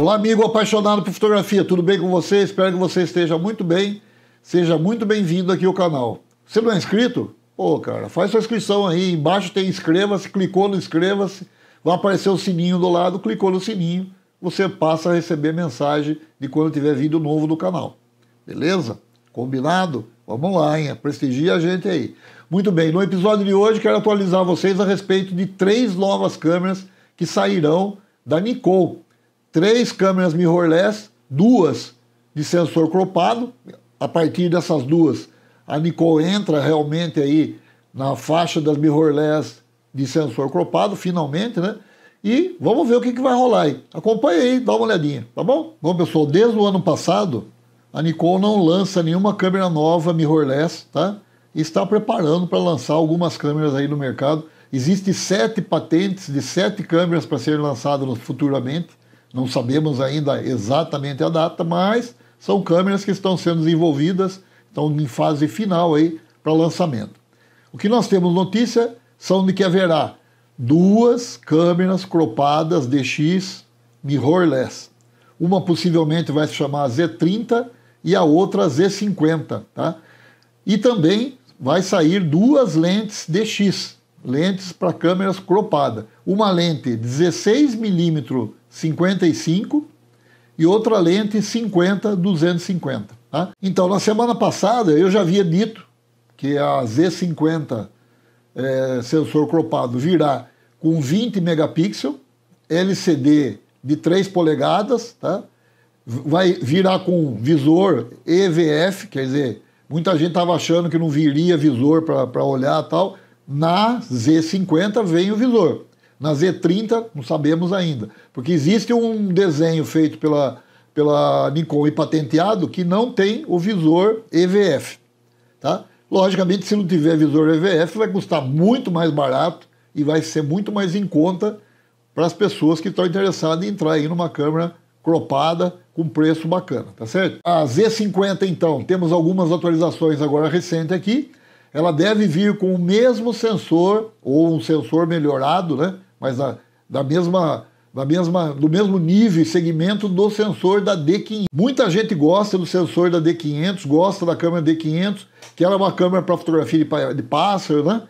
Olá, amigo apaixonado por fotografia, tudo bem com você? Espero que você esteja muito bem. Seja muito bem-vindo aqui ao canal. Você não é inscrito? Pô, cara, faz sua inscrição aí. Embaixo tem inscreva-se, clicou no inscreva-se, vai aparecer o sininho do lado, clicou no sininho, você passa a receber mensagem de quando tiver vídeo novo do canal. Beleza? Combinado? Vamos lá, hein? Prestigia a gente aí. Muito bem, no episódio de hoje quero atualizar vocês a respeito de três novas câmeras que sairão da Nikon três câmeras mirrorless, duas de sensor cropado. A partir dessas duas, a Nikon entra realmente aí na faixa das mirrorless de sensor cropado, finalmente, né? E vamos ver o que, que vai rolar aí. Acompanha aí, dá uma olhadinha, tá bom? Bom, pessoal, desde o ano passado, a Nikon não lança nenhuma câmera nova mirrorless, tá? E está preparando para lançar algumas câmeras aí no mercado. Existem sete patentes de sete câmeras para serem lançadas futuramente. Não sabemos ainda exatamente a data, mas são câmeras que estão sendo desenvolvidas, estão em fase final aí para lançamento. O que nós temos notícia são de que haverá duas câmeras cropadas DX mirrorless. Uma possivelmente vai se chamar Z30 e a outra Z50, tá? E também vai sair duas lentes DX, lentes para câmeras cropada. Uma lente 16 milímetros 55 e outra lente 50-250. Tá? Então, na semana passada eu já havia dito que a Z50 é, sensor cropado virá com 20 megapixels, LCD de 3 polegadas, tá? vai virar com visor EVF, quer dizer, muita gente estava achando que não viria visor para olhar tal. Na Z50 vem o visor. Na Z30, não sabemos ainda. Porque existe um desenho feito pela, pela Nikon e patenteado que não tem o visor EVF. Tá? Logicamente, se não tiver visor EVF, vai custar muito mais barato e vai ser muito mais em conta para as pessoas que estão interessadas em entrar aí numa câmera cropada com preço bacana, tá certo? A Z50, então, temos algumas atualizações agora recentes aqui. Ela deve vir com o mesmo sensor, ou um sensor melhorado, né? mas da, da mesma, da mesma, do mesmo nível e segmento do sensor da D500. Muita gente gosta do sensor da D500, gosta da câmera D500, que ela é uma câmera para fotografia de, de pássaro, né?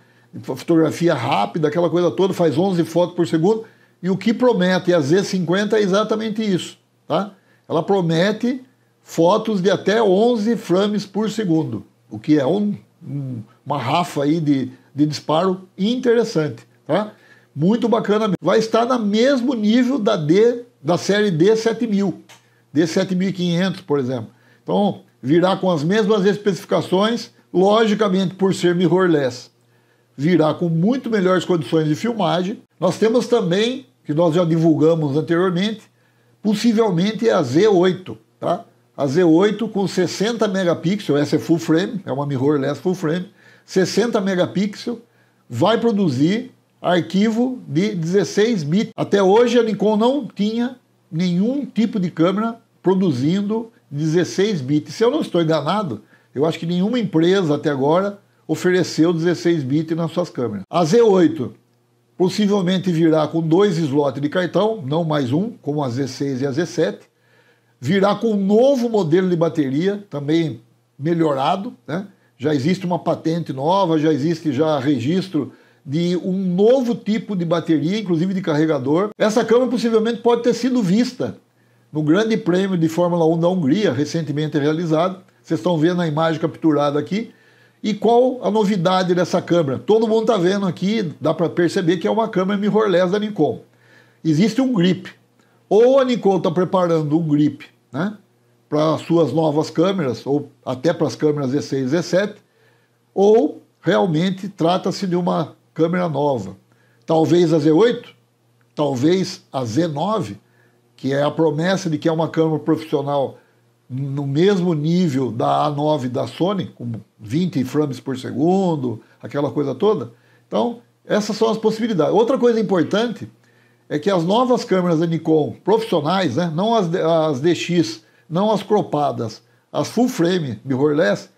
fotografia rápida, aquela coisa toda, faz 11 fotos por segundo. E o que promete a Z50 é exatamente isso, tá? Ela promete fotos de até 11 frames por segundo, o que é um, um, uma rafa aí de, de disparo interessante, tá? Muito bacana Vai estar no mesmo nível da D, da série D7000, D7500, por exemplo. Então, virá com as mesmas especificações, logicamente por ser mirrorless. Virá com muito melhores condições de filmagem. Nós temos também, que nós já divulgamos anteriormente, possivelmente a Z8, tá? A Z8 com 60 megapixels, essa é full frame, é uma mirrorless full frame, 60 megapixels, vai produzir arquivo de 16 bits. Até hoje a Nikon não tinha nenhum tipo de câmera produzindo 16 bits. Se eu não estou enganado, eu acho que nenhuma empresa até agora ofereceu 16 bits nas suas câmeras. A Z8 possivelmente virá com dois slots de cartão, não mais um, como a Z6 e a Z7. Virá com um novo modelo de bateria, também melhorado, né? Já existe uma patente nova, já existe já registro de um novo tipo de bateria, inclusive de carregador. Essa câmera possivelmente pode ter sido vista no Grande Prêmio de Fórmula 1 da Hungria, recentemente realizado. Vocês estão vendo a imagem capturada aqui. E qual a novidade dessa câmera? Todo mundo está vendo aqui, dá para perceber que é uma câmera mirrorless da Nikon. Existe um grip. Ou a Nikon está preparando um grip né, para suas novas câmeras, ou até para as câmeras E6, e 7 ou realmente trata-se de uma câmera nova, talvez a Z8, talvez a Z9, que é a promessa de que é uma câmera profissional no mesmo nível da A9 da Sony, com 20 frames por segundo, aquela coisa toda. Então, essas são as possibilidades. Outra coisa importante é que as novas câmeras da Nikon profissionais, né, não as, as DX, não as cropadas, as full frame mirrorless,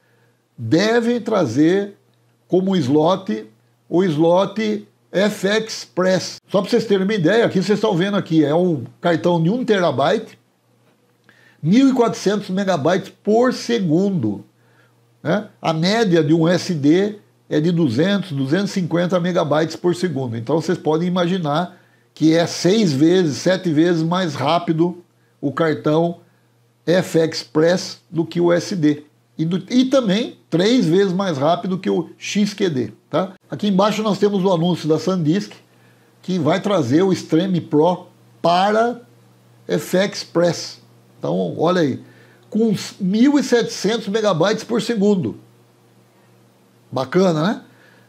devem trazer como slot o slot FX Press. Só para vocês terem uma ideia, aqui vocês estão vendo aqui, é um cartão de 1 terabyte, 1.400 megabytes por segundo. Né? A média de um SD é de 200, 250 megabytes por segundo. Então vocês podem imaginar que é seis vezes, sete vezes mais rápido o cartão FX Press do que o SD. E, do, e também três vezes mais rápido que o XQD. Aqui embaixo nós temos o anúncio da SanDisk, que vai trazer o Extreme Pro para FX Press. Então, olha aí, com 1.700 megabytes por segundo. Bacana, né?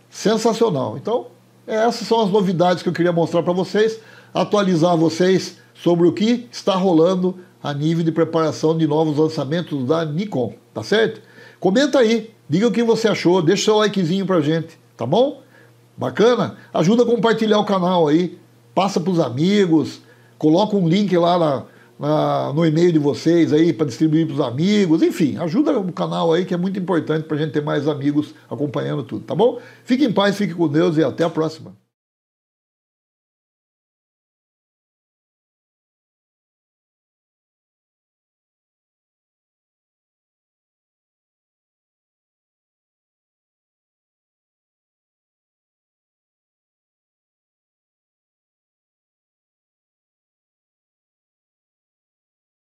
Sensacional. Então, essas são as novidades que eu queria mostrar para vocês, atualizar vocês sobre o que está rolando a nível de preparação de novos lançamentos da Nikon, tá certo? Comenta aí, diga o que você achou, deixa seu likezinho pra gente. Tá bom? Bacana? Ajuda a compartilhar o canal aí. Passa para os amigos. Coloca um link lá na, na, no e-mail de vocês aí para distribuir para os amigos. Enfim, ajuda o canal aí que é muito importante para a gente ter mais amigos acompanhando tudo. Tá bom? Fique em paz, fique com Deus e até a próxima.